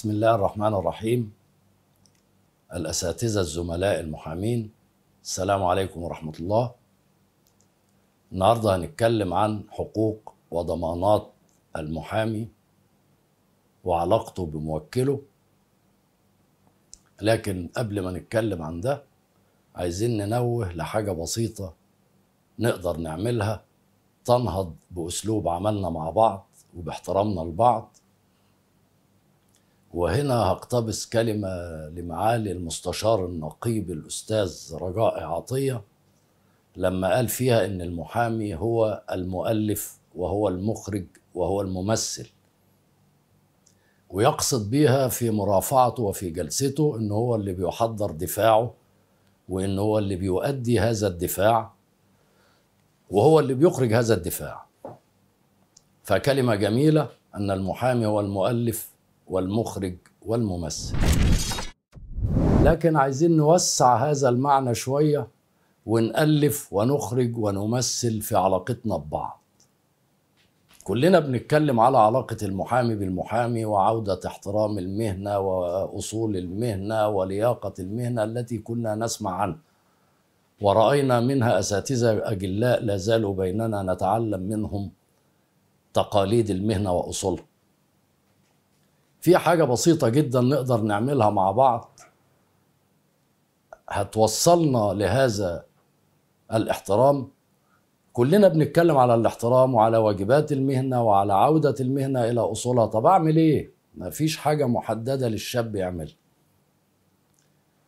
بسم الله الرحمن الرحيم الأساتذة الزملاء المحامين السلام عليكم ورحمة الله النهاردة هنتكلم عن حقوق وضمانات المحامي وعلاقته بموكله لكن قبل ما نتكلم عن ده عايزين ننوه لحاجة بسيطة نقدر نعملها تنهض بأسلوب عملنا مع بعض وباحترامنا لبعض وهنا هقتبس كلمة لمعالي المستشار النقيب الأستاذ رجاء عطية لما قال فيها إن المحامي هو المؤلف وهو المخرج وهو الممثل ويقصد بيها في مرافعته وفي جلسته إن هو اللي بيحضر دفاعه وإن هو اللي بيؤدي هذا الدفاع وهو اللي بيخرج هذا الدفاع فكلمة جميلة أن المحامي هو المؤلف والمخرج والممثل لكن عايزين نوسع هذا المعنى شويه ونألف ونخرج ونمثل في علاقتنا ببعض كلنا بنتكلم على علاقة المحامي بالمحامي وعودة احترام المهنة وأصول المهنة ولياقة المهنة التي كنا نسمع عنها ورأينا منها أساتذة أجلاء لا زالوا بيننا نتعلم منهم تقاليد المهنة وأصولها في حاجة بسيطة جدا نقدر نعملها مع بعض هتوصلنا لهذا الاحترام كلنا بنتكلم على الاحترام وعلى واجبات المهنة وعلى عودة المهنة إلى أصولها طب أعمل إيه؟ مفيش حاجة محددة للشاب يعملها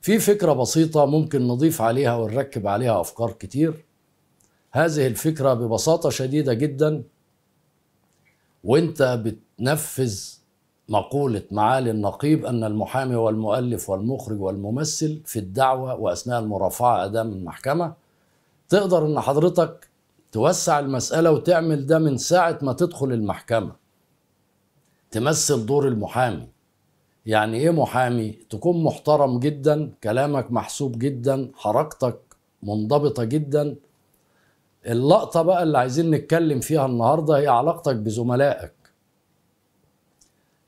في فكرة بسيطة ممكن نضيف عليها ونركب عليها أفكار كتير هذه الفكرة ببساطة شديدة جدا وانت بتنفذ مقولة معالي النقيب أن المحامي والمؤلف والمخرج والممثل في الدعوة وأثناء المرافعة أدام المحكمة تقدر أن حضرتك توسع المسألة وتعمل ده من ساعة ما تدخل المحكمة تمثل دور المحامي يعني إيه محامي؟ تكون محترم جدا كلامك محسوب جدا حركتك منضبطة جدا اللقطة بقى اللي عايزين نتكلم فيها النهاردة هي علاقتك بزملائك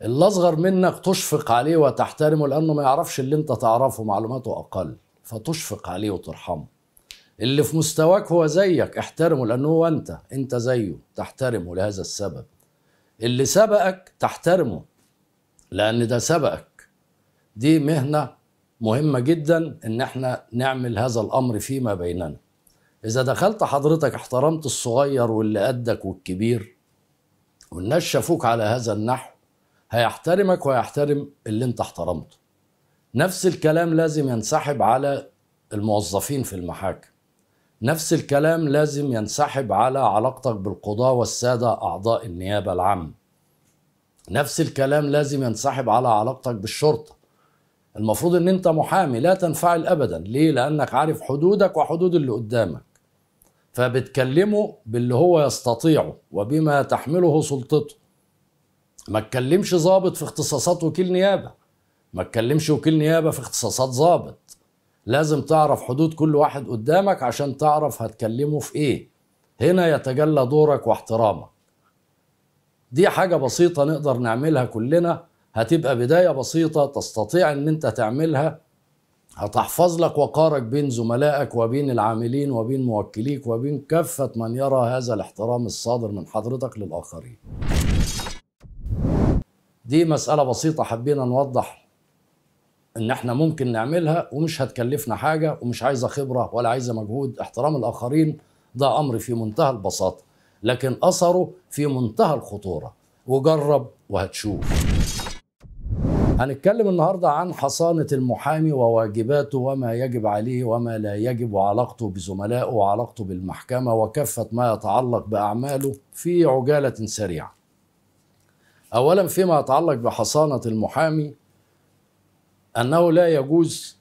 الاصغر منك تشفق عليه وتحترمه لانه ما يعرفش اللي انت تعرفه معلوماته اقل فتشفق عليه وترحمه اللي في مستواك هو زيك احترمه لانه هو انت انت زيه تحترمه لهذا السبب اللي سبقك تحترمه لان ده سبقك دي مهنه مهمه جدا ان احنا نعمل هذا الامر فيما بيننا اذا دخلت حضرتك احترمت الصغير واللي قدك والكبير والناس شافوك على هذا النحو هيحترمك ويحترم اللي انت احترمته نفس الكلام لازم ينسحب على الموظفين في المحاكم نفس الكلام لازم ينسحب على علاقتك بالقضاة والسادة أعضاء النيابة العامة نفس الكلام لازم ينسحب على علاقتك بالشرطة المفروض ان انت محامي لا تنفعل ابدا ليه لانك عارف حدودك وحدود اللي قدامك فبتكلمه باللي هو يستطيعه وبما تحمله سلطته ما تكلمش ظابط في اختصاصات وكيل نيابه ما تكلمش وكيل نيابه في اختصاصات ظابط لازم تعرف حدود كل واحد قدامك عشان تعرف هتكلمه في ايه هنا يتجلى دورك واحترامك دي حاجة بسيطة نقدر نعملها كلنا هتبقى بداية بسيطة تستطيع ان انت تعملها هتحفظ لك وقارك بين زملائك وبين العاملين وبين موكليك وبين كافة من يرى هذا الاحترام الصادر من حضرتك للآخرين دي مسألة بسيطة حبينا نوضح ان احنا ممكن نعملها ومش هتكلفنا حاجة ومش عايزة خبرة ولا عايزة مجهود احترام الآخرين ده أمر في منتهى البساطة لكن أثره في منتهى الخطورة وجرب وهتشوف هنتكلم النهاردة عن حصانة المحامي وواجباته وما يجب عليه وما لا يجب وعلاقته بزملائه وعلاقته بالمحكمة وكافة ما يتعلق بأعماله في عجالة سريعة أولا فيما يتعلق بحصانة المحامي أنه لا يجوز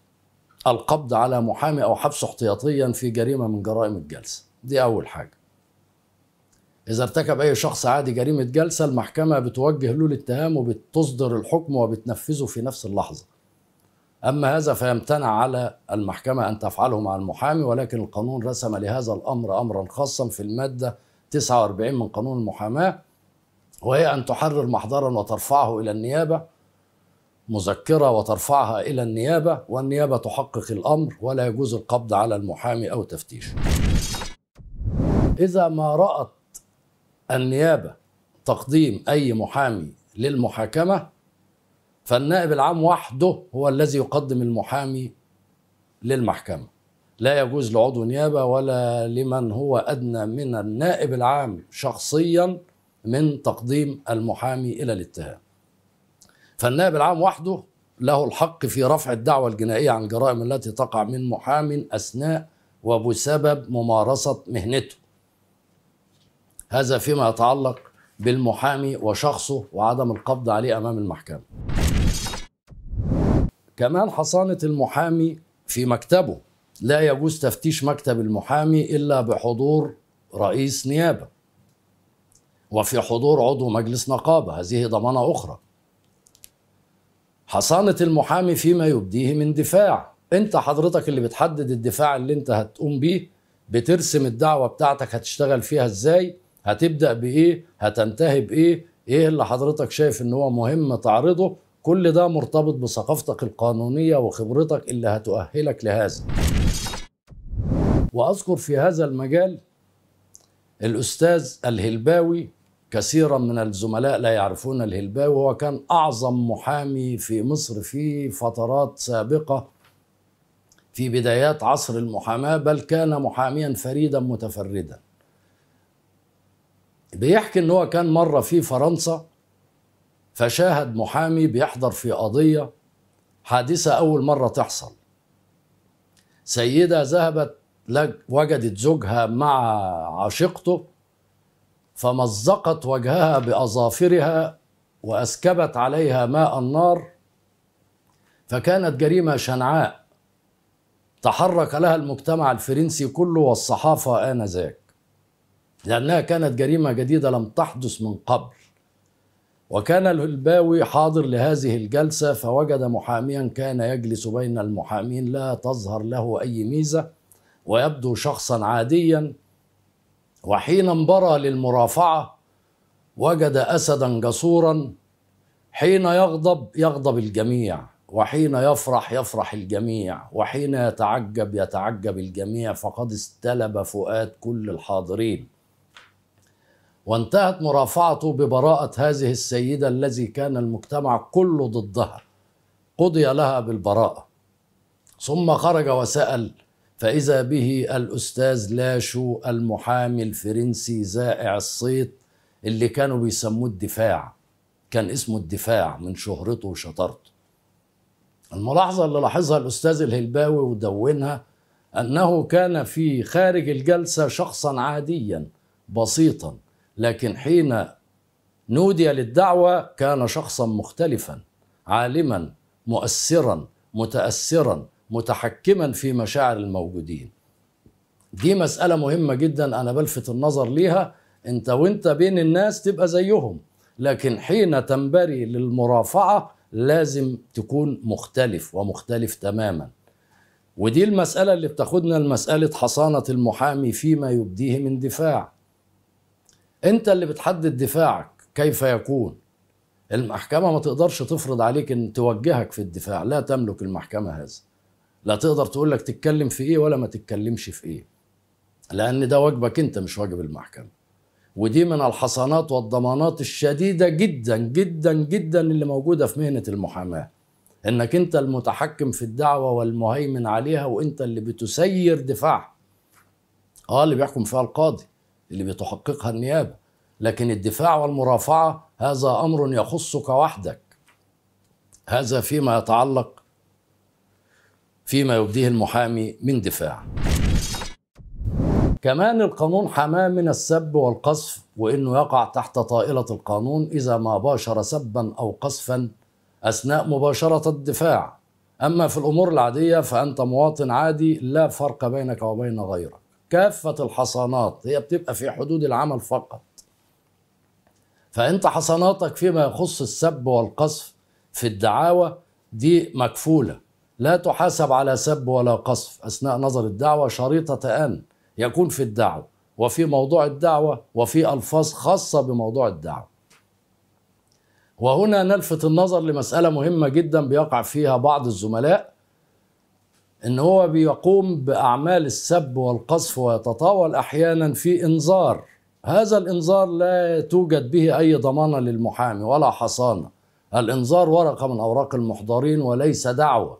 القبض على محامي أو حبسه احتياطيا في جريمة من جرائم الجلسة دي أول حاجة إذا ارتكب أي شخص عادي جريمة جلسة المحكمة بتوجه له الاتهام وبتصدر الحكم وبتنفذه في نفس اللحظة أما هذا فيمتنع على المحكمة أن تفعله مع المحامي ولكن القانون رسم لهذا الأمر أمرا خاصا في المادة 49 من قانون المحاماة وهي أن تحرر محضرا وترفعه إلى النيابة مذكرة وترفعها إلى النيابة والنيابة تحقق الأمر ولا يجوز القبض على المحامي أو تفتيش إذا ما رأت النيابة تقديم أي محامي للمحاكمة فالنائب العام وحده هو الذي يقدم المحامي للمحكمة لا يجوز لعضو نيابة ولا لمن هو أدنى من النائب العام شخصيا من تقديم المحامي إلى الاتهام فالنائب العام وحده له الحق في رفع الدعوى الجنائية عن جرائم التي تقع من محام أثناء وبسبب ممارسة مهنته هذا فيما يتعلق بالمحامي وشخصه وعدم القبض عليه أمام المحكمة كمان حصانة المحامي في مكتبه لا يجوز تفتيش مكتب المحامي إلا بحضور رئيس نيابة وفي حضور عضو مجلس نقابة هذه ضمانة أخرى حصانة المحامي فيما يبديه من دفاع انت حضرتك اللي بتحدد الدفاع اللي انت هتقوم بيه بترسم الدعوة بتاعتك هتشتغل فيها ازاي هتبدأ بايه هتنتهي بايه ايه اللي حضرتك شايف ان هو مهم تعرضه كل ده مرتبط بثقافتك القانونية وخبرتك اللي هتؤهلك لهذا وأذكر في هذا المجال الأستاذ الهلباوي كثيرا من الزملاء لا يعرفون الهلباوي وهو كان أعظم محامي في مصر في فترات سابقة في بدايات عصر المحاماة بل كان محاميا فريدا متفردا بيحكي ان هو كان مرة في فرنسا فشاهد محامي بيحضر في قضية حادثة أول مرة تحصل سيدة ذهبت وجدت زوجها مع عشيقته فمزقت وجهها باظافرها واسكبت عليها ماء النار فكانت جريمه شنعاء تحرك لها المجتمع الفرنسي كله والصحافه انذاك لانها كانت جريمه جديده لم تحدث من قبل وكان الهلباوي حاضر لهذه الجلسه فوجد محاميا كان يجلس بين المحامين لا تظهر له اي ميزه ويبدو شخصا عاديا وحين انبرى للمرافعة وجد أسدا جسورا حين يغضب يغضب الجميع وحين يفرح يفرح الجميع وحين يتعجب يتعجب الجميع فقد استلب فؤاد كل الحاضرين وانتهت مرافعته ببراءة هذه السيدة الذي كان المجتمع كله ضدها قضي لها بالبراءة ثم خرج وسأل فإذا به الأستاذ لاشو المحامي الفرنسي زائع الصيت اللي كانوا بيسموه الدفاع كان اسمه الدفاع من شهرته وشطارته الملاحظة اللي لاحظها الأستاذ الهلباوي ودونها أنه كان في خارج الجلسة شخصا عاديا بسيطا لكن حين نودي للدعوة كان شخصا مختلفا عالما مؤثرا متأثرا متحكما في مشاعر الموجودين دي مسألة مهمة جدا أنا بلفت النظر ليها أنت وأنت بين الناس تبقى زيهم لكن حين تنبري للمرافعة لازم تكون مختلف ومختلف تماما ودي المسألة اللي بتاخدنا لمسألة حصانة المحامي فيما يبديه من دفاع أنت اللي بتحدد دفاعك كيف يكون المحكمة ما تقدرش تفرض عليك أن توجهك في الدفاع لا تملك المحكمة هذا لا تقدر تقول لك تتكلم في ايه ولا ما تتكلمش في ايه لان ده واجبك انت مش واجب المحكمه ودي من الحصانات والضمانات الشديده جدا جدا جدا اللي موجوده في مهنه المحاماه انك انت المتحكم في الدعوه والمهيمن عليها وانت اللي بتسير دفاعها اه اللي بيحكم فيها القاضي اللي بتحققها النيابه لكن الدفاع والمرافعه هذا امر يخصك وحدك هذا فيما يتعلق فيما يبديه المحامي من دفاع كمان القانون حماه من السب والقصف وانه يقع تحت طائله القانون اذا ما باشر سبا او قصفا اثناء مباشره الدفاع اما في الامور العاديه فانت مواطن عادي لا فرق بينك وبين غيرك كافه الحصانات هي بتبقى في حدود العمل فقط فانت حصاناتك فيما يخص السب والقصف في الدعاوى دي مكفوله لا تحاسب على سب ولا قصف أثناء نظر الدعوة شريطة أن يكون في الدعوة وفي موضوع الدعوة وفي ألفاظ خاصة بموضوع الدعوة وهنا نلفت النظر لمسألة مهمة جدا بيقع فيها بعض الزملاء ان هو بيقوم باعمال السب والقصف ويتطاول احيانا في انذار هذا الانذار لا توجد به اي ضمانه للمحامي ولا حصانه الانذار ورقه من اوراق المحضرين وليس دعوه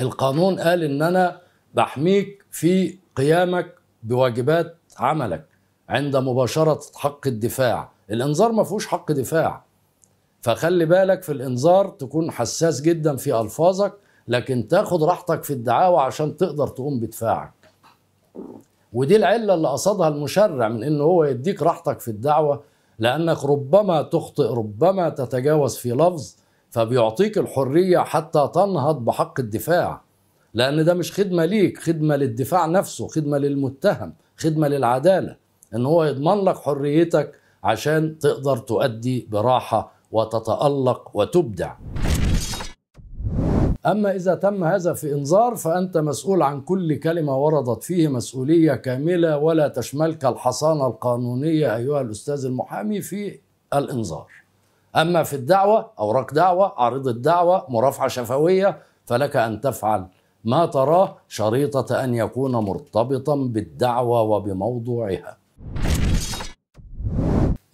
القانون قال ان انا بحميك في قيامك بواجبات عملك عند مباشرة حق الدفاع الانذار ما فيهوش حق دفاع فخلي بالك في الانذار تكون حساس جدا في الفاظك لكن تاخد راحتك في الدعاوى عشان تقدر تقوم بدفاعك ودي العلة اللي قصدها المشرع من ان هو يديك راحتك في الدعوة لانك ربما تخطئ ربما تتجاوز في لفظ فبيعطيك الحرية حتى تنهض بحق الدفاع لأن ده مش خدمة ليك خدمة للدفاع نفسه خدمة للمتهم خدمة للعدالة إن هو يضمن لك حريتك عشان تقدر تؤدي براحة وتتألق وتبدع أما إذا تم هذا في إنذار فأنت مسؤول عن كل كلمة وردت فيه مسؤولية كاملة ولا تشملك الحصانة القانونية أيها الأستاذ المحامي في الإنذار أما في الدعوة أوراق دعوة عريضة دعوة مرافعة شفوية فلك أن تفعل ما تراه شريطة أن يكون مرتبطا بالدعوة وبموضوعها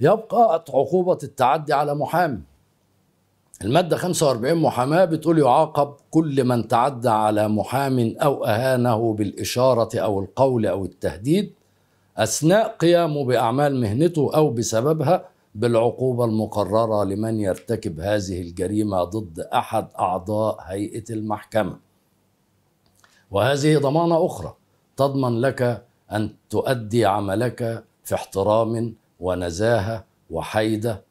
يبقى عقوبة التعدي على محامي المادة 45 محاماة بتقول يعاقب كل من تعدى على محام أو أهانه بالإشارة أو القول أو التهديد أثناء قيامه بأعمال مهنته أو بسببها بالعقوبة المقررة لمن يرتكب هذه الجريمة ضد أحد أعضاء هيئة المحكمة وهذه ضمانة أخرى تضمن لك أن تؤدي عملك في احترام ونزاهة وحيدة